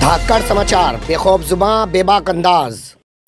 धाकड़ समाचार बेखौफ जुबा बेबाक अंदाज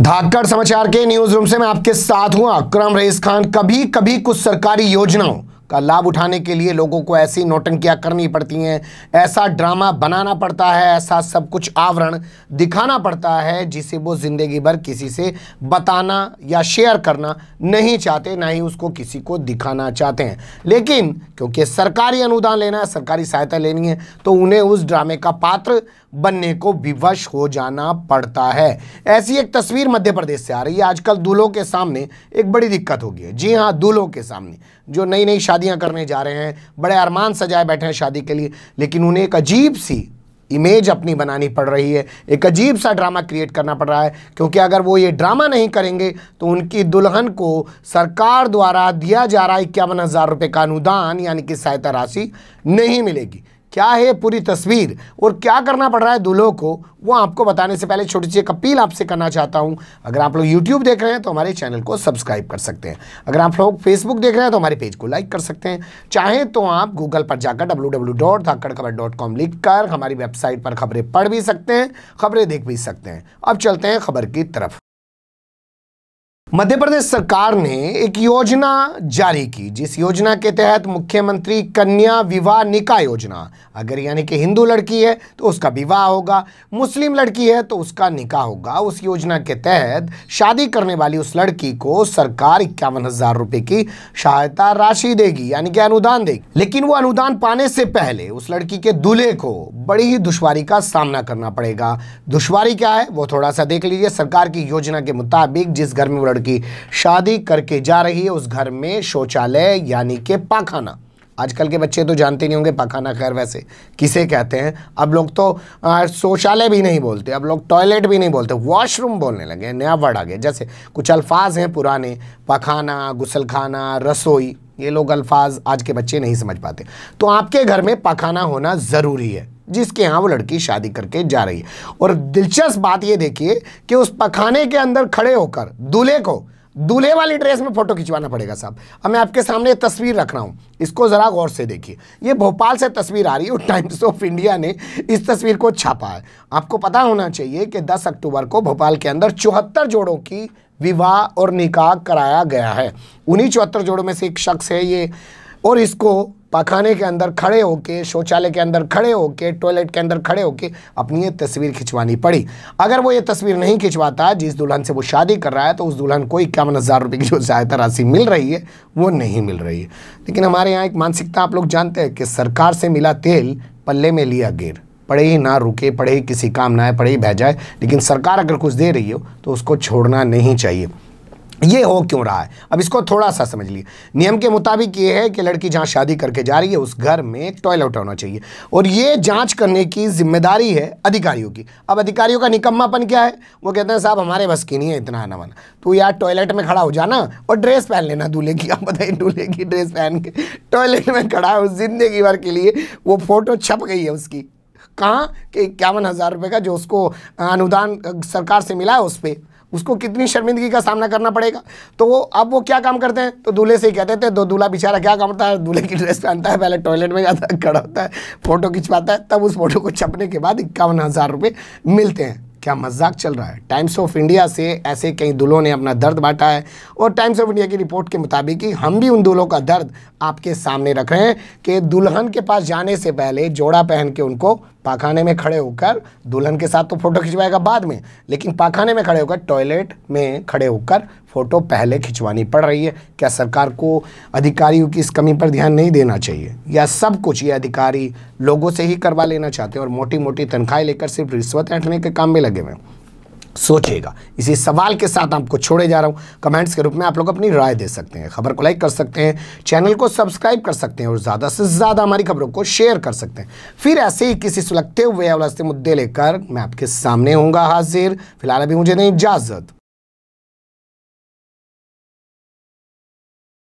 धाकड़ समाचार के न्यूज रूम से मैं आपके साथ हूँ अक्रम रईस खान कभी कभी कुछ सरकारी योजनाओं का लाभ उठाने के लिए लोगों को ऐसी नोटंकियाँ करनी पड़ती हैं ऐसा ड्रामा बनाना पड़ता है ऐसा सब कुछ आवरण दिखाना पड़ता है जिसे वो ज़िंदगी भर किसी से बताना या शेयर करना नहीं चाहते ना ही उसको किसी को दिखाना चाहते हैं लेकिन क्योंकि सरकारी अनुदान लेना है सरकारी सहायता लेनी है तो उन्हें उस ड्रामे का पात्र बनने को विवश हो जाना पड़ता है ऐसी एक तस्वीर मध्य प्रदेश से आ रही है आजकल दूल्हों के सामने एक बड़ी दिक्कत होगी है जी हाँ दूल्हों के सामने जो नई नई शादी शादियां करने जा रहे हैं बड़े अरमान सजाए बैठे हैं शादी के लिए लेकिन उन्हें एक अजीब सी इमेज अपनी बनानी पड़ रही है एक अजीब सा ड्रामा क्रिएट करना पड़ रहा है क्योंकि अगर वो ये ड्रामा नहीं करेंगे तो उनकी दुल्हन को सरकार द्वारा दिया जा रहा इक्यावन हज़ार रुपये का अनुदान यानी कि सहायता राशि नहीं मिलेगी क्या है पूरी तस्वीर और क्या करना पड़ रहा है दूल्हों को वो आपको बताने से पहले छोटी सी एक अपील आपसे करना चाहता हूँ अगर आप लोग यूट्यूब देख रहे हैं तो हमारे चैनल को सब्सक्राइब कर सकते हैं अगर आप लोग फेसबुक देख रहे हैं तो हमारे पेज को लाइक कर सकते हैं चाहे तो आप गूगल पर जाकर W W dot Khabar dot com लिख कर हमारी वेबसाइट पर खबरें पढ़ भी सकते हैं खबरें देख भी सकते हैं अब चलते हैं खबर की तरफ मध्य प्रदेश सरकार ने एक योजना जारी की जिस योजना के तहत मुख्यमंत्री कन्या विवाह निकाह योजना अगर यानी कि हिंदू लड़की है तो उसका विवाह होगा मुस्लिम लड़की है तो उसका निकाह होगा उस योजना के तहत शादी करने वाली उस लड़की को सरकार इक्यावन हज़ार रुपये की सहायता राशि देगी यानी कि अनुदान देगी लेकिन वो अनुदान पाने से पहले उस लड़की के दूल्हे को बड़ी ही दुश्वारी का सामना करना पड़ेगा दुश्वारी क्या है वो थोड़ा सा देख लीजिए सरकार की योजना के मुताबिक जिस घर में लड़की शादी करके जा रही है उस घर में शौचालय यानी के पाखाना आजकल के बच्चे तो जानते नहीं होंगे पखाना खैर वैसे किसे कहते हैं अब लोग तो शौचालय भी नहीं बोलते अब लोग टॉयलेट भी नहीं बोलते वॉशरूम बोलने लगे नया वर्ड आ गया जैसे कुछ अल्फाज हैं पुराने पखाना गुसलखाना रसोई ये लोग अल्फाज आज के बच्चे नहीं समझ पाते तो आपके घर में पखाना होना ज़रूरी है जिसके यहाँ वो लड़की शादी करके जा रही है और दिलचस्प बात ये देखिए कि उस पखाने के अंदर खड़े होकर दूल्हे को दूल्हे वाली ड्रेस में फोटो खिंचवाना पड़ेगा साहब अब मैं आपके सामने तस्वीर रख रहा हूँ इसको ज़रा गौर से देखिए ये भोपाल से तस्वीर आ रही है और टाइम्स ऑफ इंडिया ने इस तस्वीर को छापा है आपको पता होना चाहिए कि दस अक्टूबर को भोपाल के अंदर चौहत्तर जोड़ों की विवाह और निकाह कराया गया है उन्हीं चौहत्तर जोड़ों में से एक शख्स है ये और इसको पाखाने के अंदर खड़े होके शौचालय के अंदर खड़े होके टॉयलेट के अंदर खड़े होके अपनी ये तस्वीर खिंचवानी पड़ी अगर वो ये तस्वीर नहीं खिंचवाता जिस दुल्हन से वो शादी कर रहा है तो उस दुल्हन को इक्यावन हज़ार रुपये की जो सहायता राशि मिल रही है वो नहीं मिल रही है लेकिन हमारे यहाँ एक मानसिकता आप लोग जानते हैं कि सरकार से मिला तेल पल्ले में लिया गेर पढ़े ही ना रुके पढ़े ही किसी काम ना आए पढ़े ही बह जाए लेकिन सरकार अगर कुछ दे रही हो तो उसको छोड़ना नहीं चाहिए ये हो क्यों रहा है अब इसको थोड़ा सा समझ लिए नियम के मुताबिक ये है कि लड़की जहाँ शादी करके जा रही है उस घर में एक टॉयलेट होना चाहिए और ये जांच करने की जिम्मेदारी है अधिकारियों की अब अधिकारियों का निकम्मापन क्या है वो कहते हैं साहब हमारे बस की नहीं है इतना आना वाना तो यार टॉयलेट में खड़ा हो जाना और ड्रेस पहन लेना दूल्हे की आप बताइए दूल्हे की ड्रेस पहन के टॉयलेट में खड़ा हो जिंदगी भर के लिए वो फोटो छप गई है उसकी कहाँ कि इक्यावन हज़ार रुपये का जो उसको अनुदान सरकार से मिला है उस पर उसको कितनी शर्मिंदगी का सामना करना पड़ेगा तो वो अब वो क्या काम करते हैं तो दूल्हे से ही कहते थे तो दो दूल्हा बेचारा क्या काम करता है दूल्हे की ड्रेस पहनता है पहले टॉयलेट में जाता है खड़ा होता है फ़ोटो खिंचवाता है तब उस फोटो को छपने के बाद इक्यावन हज़ार रुपये मिलते हैं क्या मजाक चल रहा है टाइम्स ऑफ इंडिया से ऐसे कई दुल्हों ने अपना दर्द बांटा है और टाइम्स ऑफ इंडिया की रिपोर्ट के मुताबिक ही हम भी उन दुल्हों का दर्द आपके सामने रख रहे हैं कि दुल्हन के पास जाने से पहले जोड़ा पहन के उनको पाखाने में खड़े होकर दुल्हन के साथ तो फ़ोटो खिंचवाएगा बाद में लेकिन पाखाने में खड़े होकर टॉयलेट में खड़े होकर फ़ोटो पहले खिंचवानी पड़ रही है क्या सरकार को अधिकारियों की इस कमी पर ध्यान नहीं देना चाहिए या सब कुछ ये अधिकारी लोगों से ही करवा लेना चाहते हैं और मोटी मोटी तनख्वाही लेकर सिर्फ रिश्वत ऐंठने के काम में लगे हुए हैं सोचेगा इसी सवाल के साथ आपको छोड़े जा रहा हूँ कमेंट्स के रूप में आप लोग अपनी राय दे सकते हैं खबर को लाइक कर सकते हैं चैनल को सब्सक्राइब कर सकते हैं और ज़्यादा से ज़्यादा हमारी खबरों को शेयर कर सकते हैं फिर ऐसे ही किसी सुलगते हुए मुद्दे लेकर मैं आपके सामने हूँगा हाजिर फिलहाल अभी मुझे नहीं इजाज़त